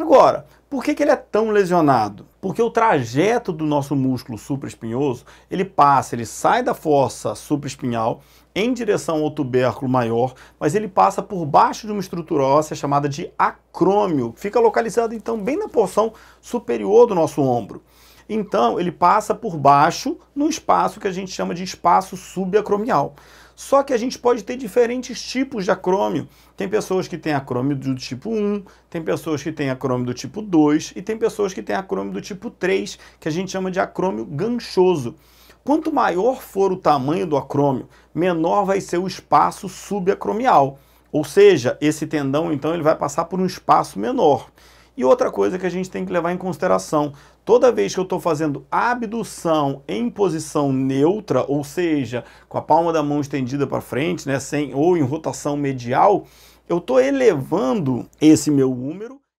Agora, por que, que ele é tão lesionado? Porque o trajeto do nosso músculo supraespinhoso, ele passa, ele sai da fossa supraespinhal em direção ao tubérculo maior, mas ele passa por baixo de uma estrutura óssea chamada de acrômio. Fica localizado então bem na porção superior do nosso ombro. Então, ele passa por baixo no espaço que a gente chama de espaço subacromial. Só que a gente pode ter diferentes tipos de acrômio. Tem pessoas que têm acrômio do tipo 1, tem pessoas que têm acrômio do tipo 2 e tem pessoas que têm acrômio do tipo 3, que a gente chama de acrômio ganchoso. Quanto maior for o tamanho do acrômio, menor vai ser o espaço subacromial. Ou seja, esse tendão então ele vai passar por um espaço menor. E outra coisa que a gente tem que levar em consideração, toda vez que eu estou fazendo abdução em posição neutra, ou seja, com a palma da mão estendida para frente, né, sem, ou em rotação medial, eu estou elevando esse meu húmero